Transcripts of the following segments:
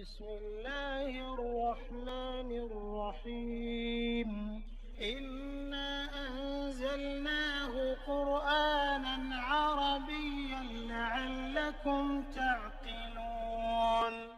بسم الله الرحمن الرحيم إنا أنزلناه قرآنا عربيا لعلكم تعقلون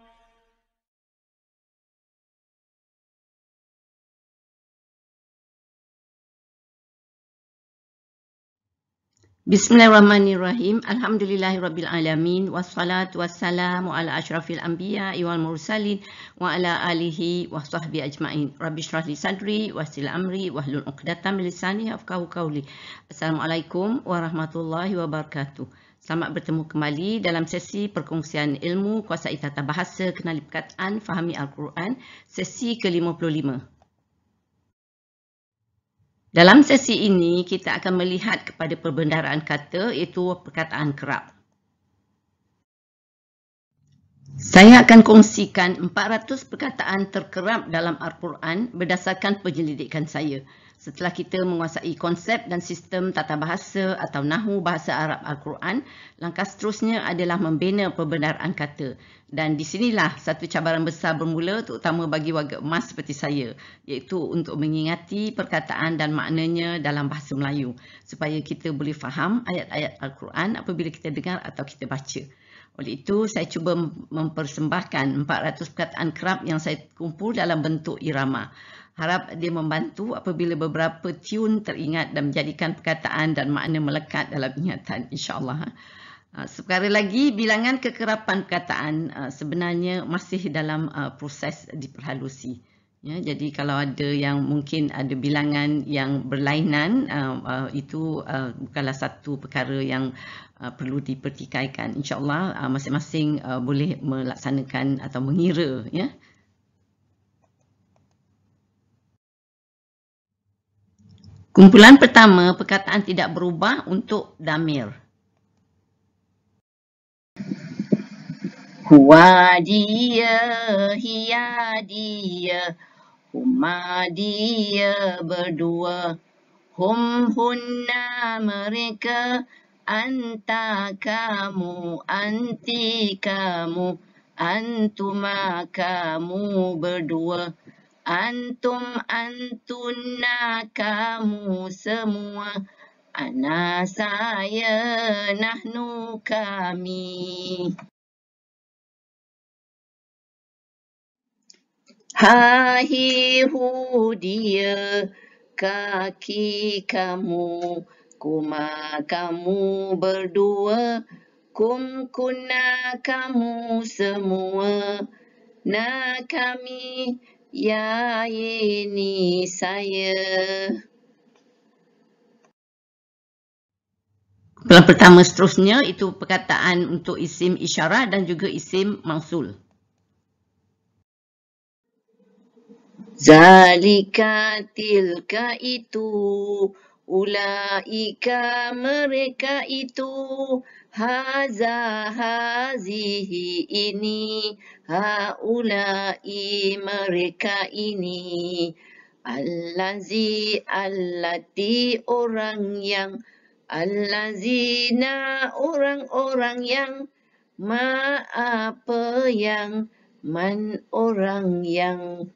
Bismillahirrahmanirrahim. Alhamdulillahirrabbilalamin. Wassalatu wassalamu ala ashrafil anbiya iwal mursalin wa ala alihi wa sahbihi ajma'in. Rabbi syrah li sadri wa sil amri wa hlul uqdatan milisani hafkahu kawli. Assalamualaikum warahmatullahi wabarakatuh. Selamat bertemu kembali dalam sesi perkongsian ilmu kuasa tata bahasa kenali perkataan fahami Al-Quran sesi ke-55. Dalam sesi ini, kita akan melihat kepada perbendaharaan kata iaitu perkataan kerap. Saya akan kongsikan 400 perkataan terkerap dalam Al-Quran berdasarkan penyelidikan saya. Setelah kita menguasai konsep dan sistem tata bahasa atau nahu bahasa Arab Al-Quran, langkah seterusnya adalah membina pembenaran kata. Dan di sinilah satu cabaran besar bermula terutama bagi warga emas seperti saya, iaitu untuk mengingati perkataan dan maknanya dalam bahasa Melayu supaya kita boleh faham ayat-ayat Al-Quran apabila kita dengar atau kita baca. Oleh itu, saya cuba mempersembahkan 400 perkataan kerap yang saya kumpul dalam bentuk irama harap dia membantu apabila beberapa tune teringat dan menjadikan perkataan dan makna melekat dalam ingatan insyaallah ha. ha, sekali lagi bilangan kekerapan perkataan ha, sebenarnya masih dalam proses diperhalusi ya jadi kalau ada yang mungkin ada bilangan yang berlainan itu bukanlah satu perkara yang perlu dipertikaikan insyaallah masing-masing boleh melaksanakan atau mengira ya Kumpulan pertama, perkataan tidak berubah untuk damir. dia, dia, huma dia berdua Hum hunna mereka Anta kamu, anti kamu Antuma kamu berdua Antum antunna kamu semua. Ana saya nahnu kami. Hai dia kaki kamu. Kuma kamu berdua. Kum kunna kamu semua. Na kami. Ya ini saya. Pelan pertama seterusnya itu perkataan untuk isim isyarah dan juga isim mangsul. Zalika tilka itu, ulaika mereka itu, Haza hazihi ini Haulai mereka ini Allazi allati orang yang Allazina orang-orang yang Ma apa yang Man orang yang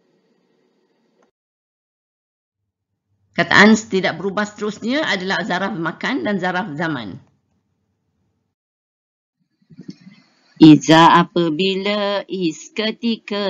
Kataan tidak berubah seterusnya adalah zaraf makan dan zaraf zaman. Iza apabila is ketika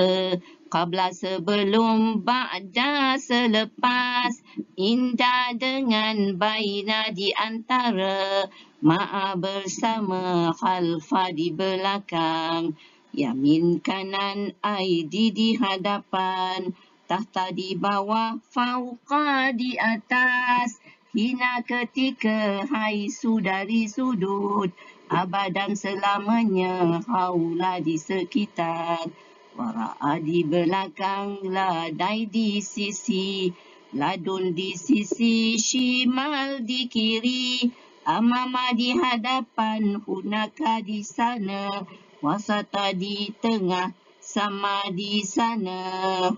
Qabla sebelum ba'da selepas Indah dengan baina di antara Ma'a bersama khalfa di belakang Yamin kanan aidi di hadapan Tahta di bawah fauqa di atas Hina ketika haisu dari sudut Abad dan selamanya haula di sekitar waraa di belakang ladai di sisi ladun di sisi shimal di kiri amama di hadapan hunaka di sana wasata di tengah sama di sana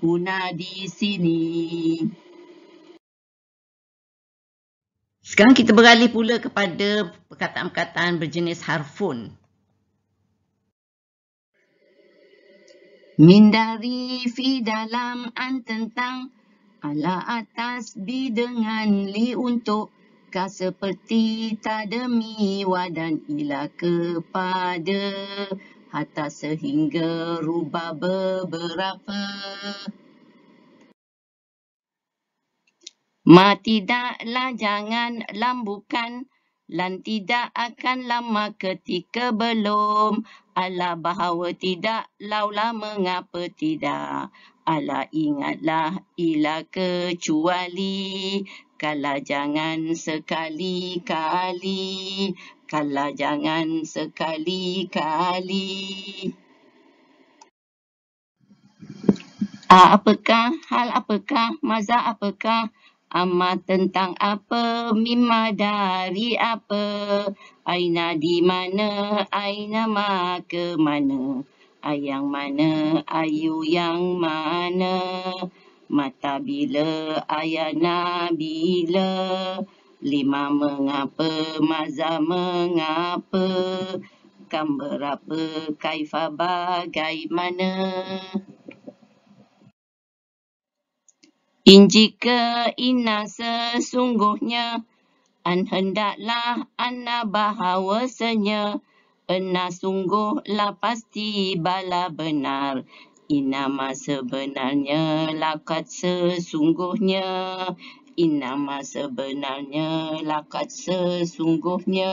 huna di sini sekarang kita beralih pula kepada perkataan-perkataan berjenis harfun. Mindari fi dalam an tentang ala atas di dengan li untuk ka seperti tademi wa dan ila kepada hatta sehingga rubah beberapa. Ma tidaklah jangan lambukan, bukan lan tidak akan lama ketika belum Alah bahawa tidak laulah mengapa tidak Alah ingatlah ila kecuali kala jangan sekali kali kala jangan sekali kali ah, apakah hal apakah mazah apakah Amma tentang apa, mimma dari apa, aina di mana, aina ma ke mana, ayang mana, ayu yang mana, mata bila, ayana bila, lima mengapa, maza mengapa, kam berapa, kaifa bagaimana. In jika inna sesungguhnya, an hendaklah anna bahawasanya, enna lah pasti bala benar. Inama sebenarnya lakat sesungguhnya. Inama sebenarnya lakat sesungguhnya.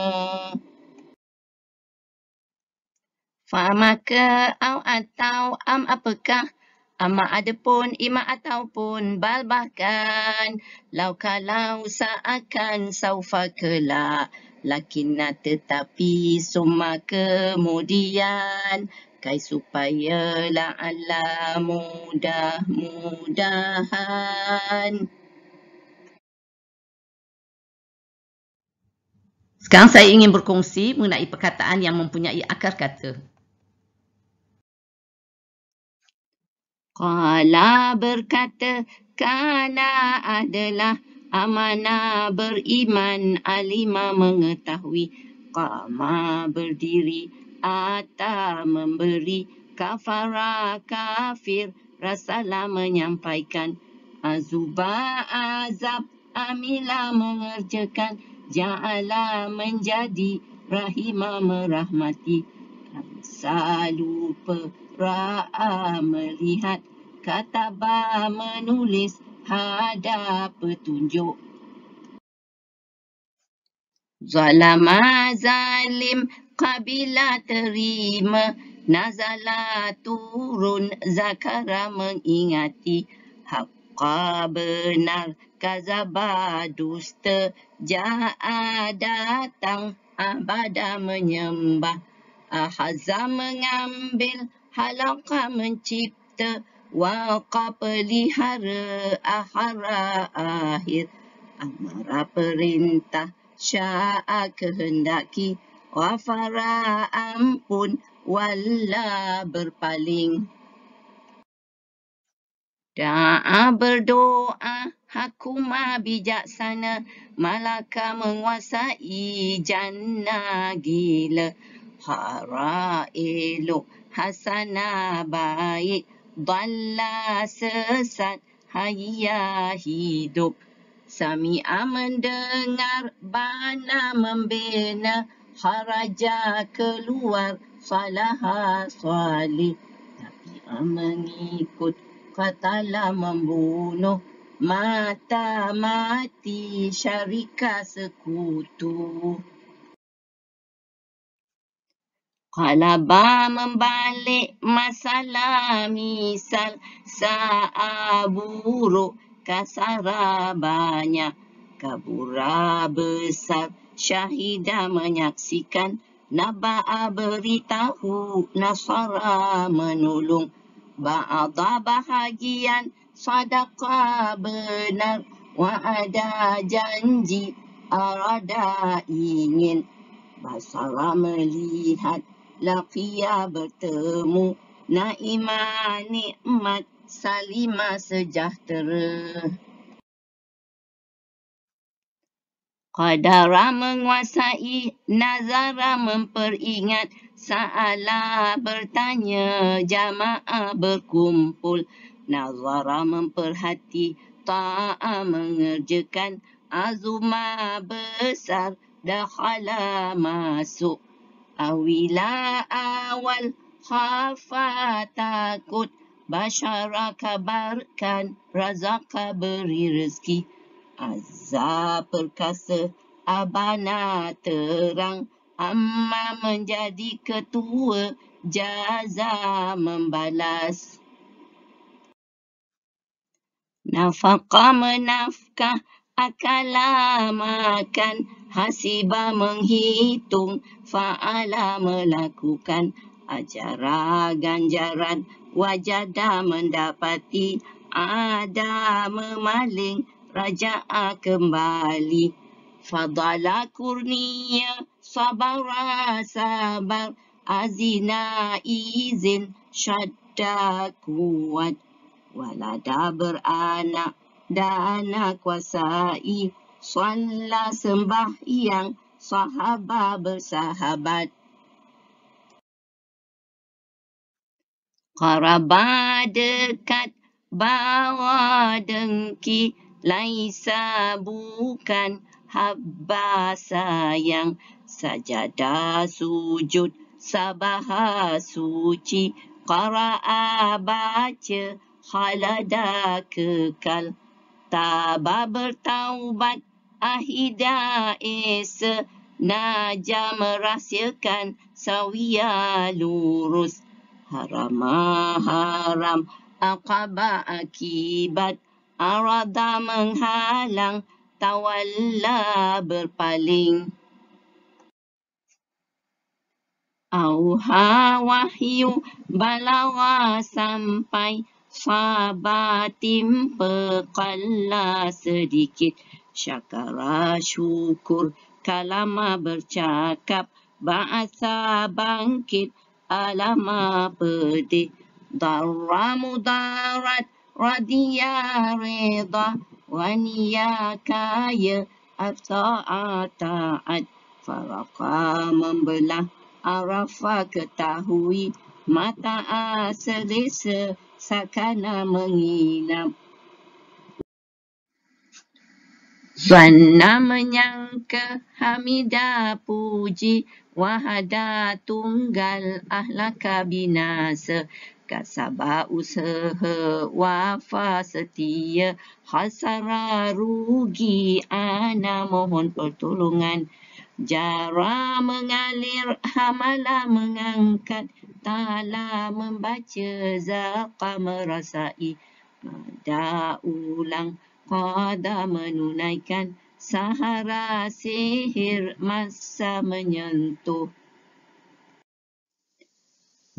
Fa maka au atau am apakah Ama ada pun ima ataupun bal bahkan lau kalau seakan saufa kelak lakinna tetapi summa kemudian kai supaya la ala mudah mudahan Sekarang saya ingin berkongsi mengenai perkataan yang mempunyai akar kata. Kala berkata, Kana adalah amanah beriman alima mengetahui. kama berdiri, Ata memberi, Kafara kafir, Rasala menyampaikan. Azuba azab, Amila mengerjakan, Ja'ala menjadi, Rahima merahmati. Kamsa raa melihat kataba menulis hada petunjuk zalama zalim kabila terima nazala turun zakara mengingati haka benar kazaba duste jaa datang abada menyembah ahaza mengambil halaqa mencipta wa qapelihara ahara akhir amara perintah sya'a kehendaki wa fara ampun walla berpaling Da'a berdoa, hakuma bijaksana, malaka menguasai jannah gila. Hara elok, hasanah baik Dalla sesat hayya hidup aman dengar, bana membina Haraja keluar salah Tapi aman ikut, kata katalah membunuh Mata mati syarikat sekutu. Qalaba membalik masalah misal sa'aburu kasara banyak kabura besar syahida menyaksikan naba'a beritahu nasara menolong ba'adha bahagian sadaqa benar wa ada janji arada ingin basara melihat Lafia bertemu Naima nikmat Salima sejahtera Qadara menguasai Nazara memperingat Sa'alah bertanya Jama'ah berkumpul Nazara memperhati Ta'a mengerjakan Azuma besar Dahala masuk auila awal hafa takut basaraka barkan razaka berirezki aza perkase abana terang ama menjadi ketua jaza membalas nafaka menafkah makan, hasiba menghitung faala melakukan ajara ganjaran wajada mendapati ada memaling raja kembali fadala kurnia sabara sabar azina izin syadda kuat walada beranak dana kuasai swalla sembah yang sahaba bersahabat qaraba dekat bawa dengki laisa bukan haba sayang sajada sujud sabaha suci qaraa bace halada kekal Taba bertaubat ahida es naja merahsiakan sawia lurus haram haram akaba akibat arada menghalang tawalla berpaling auha wahyu balawa sampai Fabatim pekala sedikit Syakara syukur Kalama bercakap Bahasa bangkit Alama pedih Darra mudarat Radia reda Waniya kaya Afta'a ta'at Faraqa membelah Arafah ketahui Mata'a selesa sakana menginap. Zanna menyangka hamidah puji wahada tunggal ahla binasa. Kasabah usaha wafa setia hasara rugi ana mohon pertolongan. Jara mengalir, hamala mengangkat, tala membaca, zaqa merasai. Da ulang, qada menunaikan, sahara sihir masa menyentuh.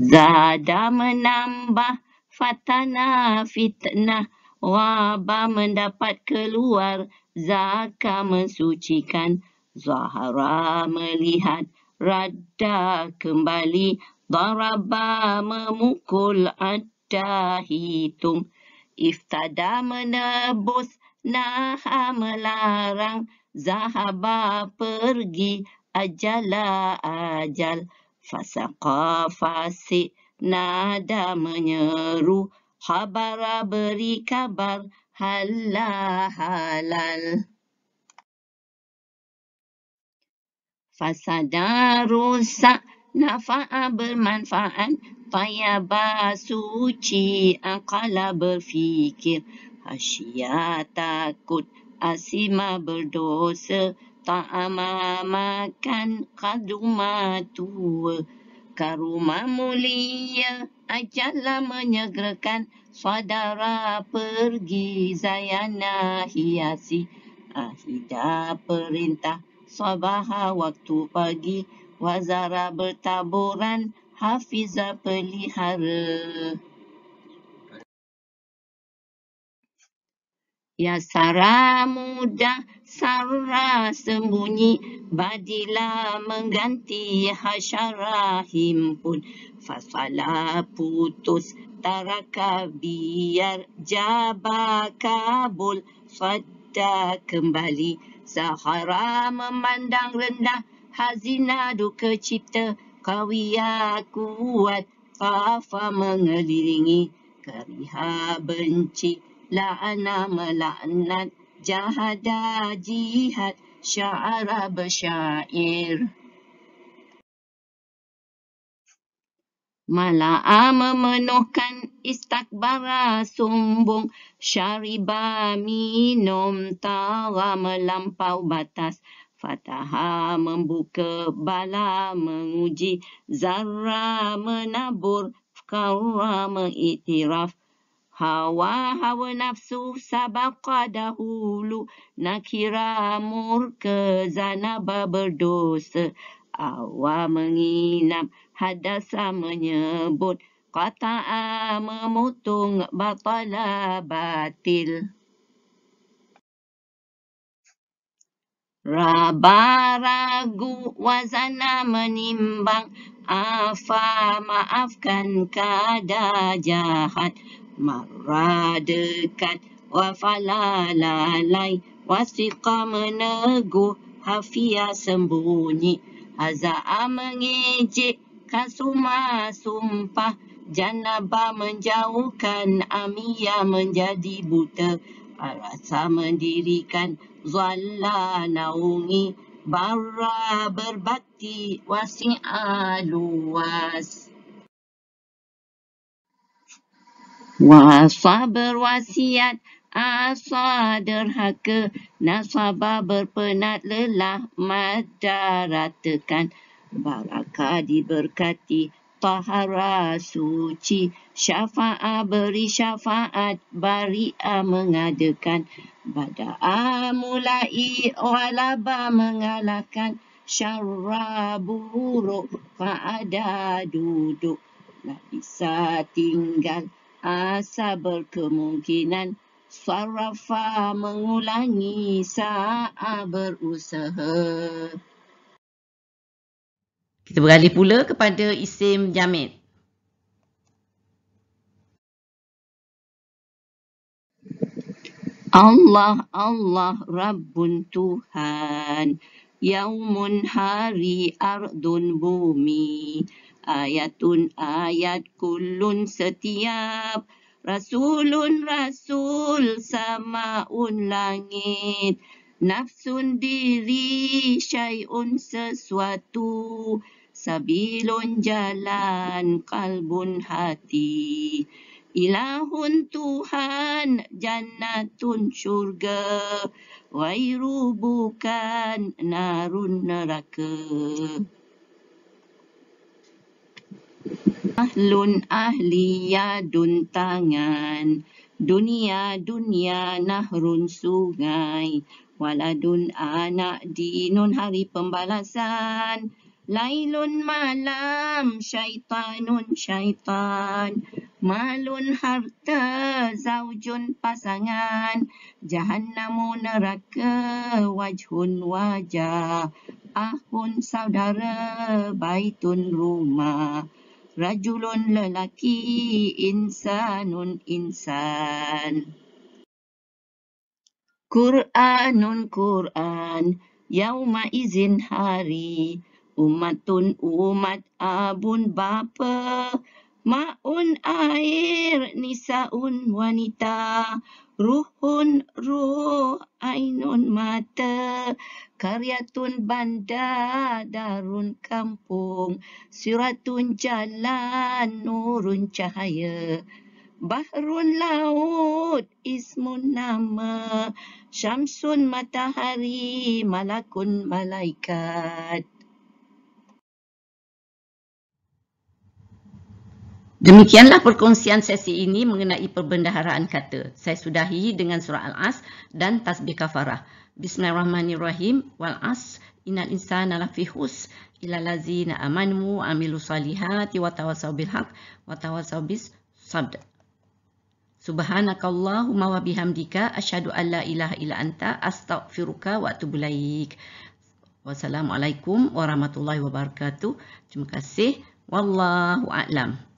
Zada menambah, fatana fitnah, wabah mendapat keluar, zaka mensucikan, Zahra melihat Radha kembali. Daraba memukul Adda hitung. Iftada menebus Naha melarang. Zahaba pergi ajala ajal. Fasaqa fasik nada menyeru. Habara beri kabar halal halal. Fasada rosak, nafa'a bermanfaat, faya basuci, akala berfikir. Hasya takut, asima berdosa, ta'ama makan, kaduma tua. Karuma mulia, ajalah menyegerakan, saudara pergi, zayana hiasi. Ahidah perintah, sabaha waktu pagi wazara bertaburan hafiza pelihara Ya sara muda sara sembunyi badila mengganti hasyara himpun fasala putus taraka biar jaba kabul fadda kembali Sahara memandang rendah hazina duka cipta kawia kuat fafa mengelilingi keriha benci la'ana melaknat jahada jihad syara bersyair. Mala'a memenuhkan istakbara sumbung. Syariba minum tawa melampau batas. Fataha membuka bala menguji. Zara menabur. Fkara mengiktiraf. Hawa hawa nafsu sabab dahulu. Nakira murka zanaba berdosa. awa menginap hadasa menyebut kataa memutung batala batil raba ragu wazana menimbang afa maafkan kada jahat mara dekat wafala lalai wasika meneguh hafia sembunyi Haza'a mengijik kasuma sumpah. Janaba menjauhkan Amia menjadi buta. Arasa mendirikan Zala naungi. Barra berbakti wasi'a luas. Wasa berwasiat Asal derhaka nasabah berpenat lelah madaratakan Barakah diberkati taharah suci syafaat beri syafa'at bari'ah mengadakan Bada'ah mulai walaba mengalahkan Syarrah buruk fa'ada duduk Tak bisa tinggal asa berkemungkinan Farafa mengulangi saa berusaha. Kita beralih pula kepada isim jamid. Allah Allah Rabbun Tuhan Yaumun hari ardun bumi Ayatun ayat kulun setiap Rasulun Rasul samaun langit. Nafsun diri syai'un sesuatu. Sabilun jalan kalbun hati. Ilahun Tuhan jannatun syurga. Wairu bukan narun neraka. Ahlun ahliya dun tangan Dunia dunia nahrun sungai Waladun anak di dinun hari pembalasan Lailun malam syaitanun syaitan Malun harta zaujun pasangan Jahannamu neraka wajhun wajah Ahun saudara baitun rumah rajulun lelaki insanun insan Quranun Quran yauma izin hari umatun umat abun bapa maun air nisaun wanita Ruhun ruh ainun mata karyatun bandar darun kampung suratun jalan nurun cahaya bahrun laut ismun nama syamsun matahari malakun malaikat Demikianlah perkongsian sesi ini mengenai perbendaharaan kata. Saya sudahi dengan surah Al-As dan tasbih kafarah. Bismillahirrahmanirrahim. Wal-As inal insana lafi hus ila lazina amanu amilu salihati wa tawasaw bilhaq wa tawasaw bis sabd. Subhanakallahumma wa bihamdika asyhadu an la ilaha illa anta astaghfiruka wa atubu ilaik. Wassalamualaikum warahmatullahi wabarakatuh. Terima kasih. Wallahu a'lam.